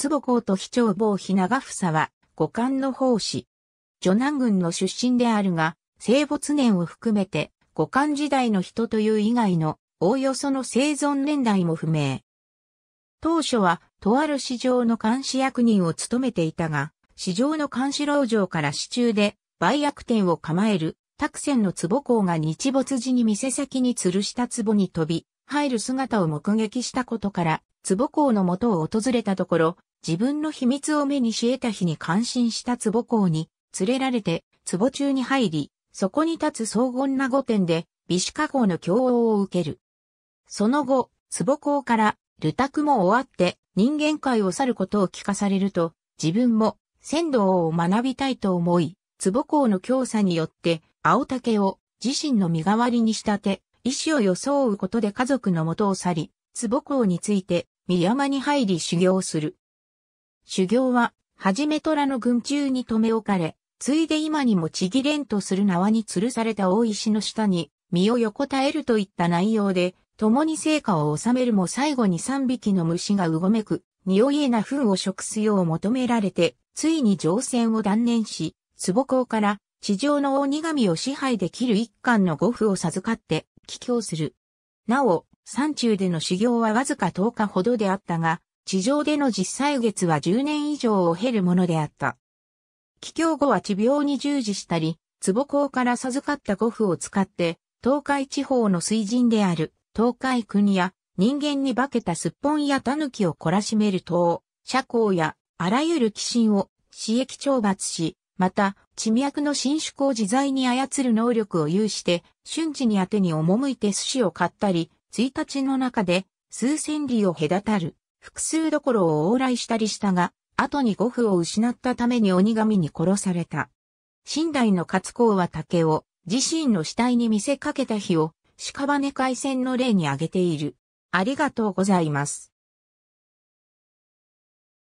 坪公と非長坊日長房は、五冠の奉仕。助南軍の出身であるが、生没年を含めて、五冠時代の人という以外の、おおよその生存年代も不明。当初は、とある市場の監視役人を務めていたが、市場の監視老城から市中で、売薬店を構える、拓船の坪公が日没時に店先に吊るした壺に飛び、入る姿を目撃したことから、坪公の元を訪れたところ、自分の秘密を目にし得た日に感心した壺公に連れられて壺中に入り、そこに立つ荘厳な御殿で美子加工の教王を受ける。その後、壺公からルタクも終わって人間界を去ることを聞かされると、自分も仙道を学びたいと思い、壺公の教唆によって青竹を自身の身代わりに仕立て、意志を装うことで家族の元を去り、壺公について、宮山に入り修行する。修行は、はじめ虎の群中に留め置かれ、ついで今にもちぎれんとする縄に吊るされた大石の下に、身を横たえるといった内容で、共に成果を収めるも最後に三匹の虫がうごめく、匂いえな糞を食すよう求められて、ついに乗船を断念し、壺港から地上の鬼神を支配できる一貫の五符を授かって帰郷する。なお、山中での修行はわずか10日ほどであったが、地上での実際月は10年以上を経るものであった。帰郷後は治病に従事したり、壺港から授かった五符を使って、東海地方の水人である、東海国や、人間に化けたすっぽんや狸を懲らしめる塔、社交や、あらゆる寄進を、私益懲罰し、また、地脈の伸縮を自在に操る能力を有して、瞬時に宛てに赴いて寿司を買ったり、1日の中で、数千里を隔たる、複数どころを往来したりしたが、後に五夫を失ったために鬼神に殺された。新代の勝公は竹を自身の死体に見せかけた日を屍海戦の例に挙げている。ありがとうございます。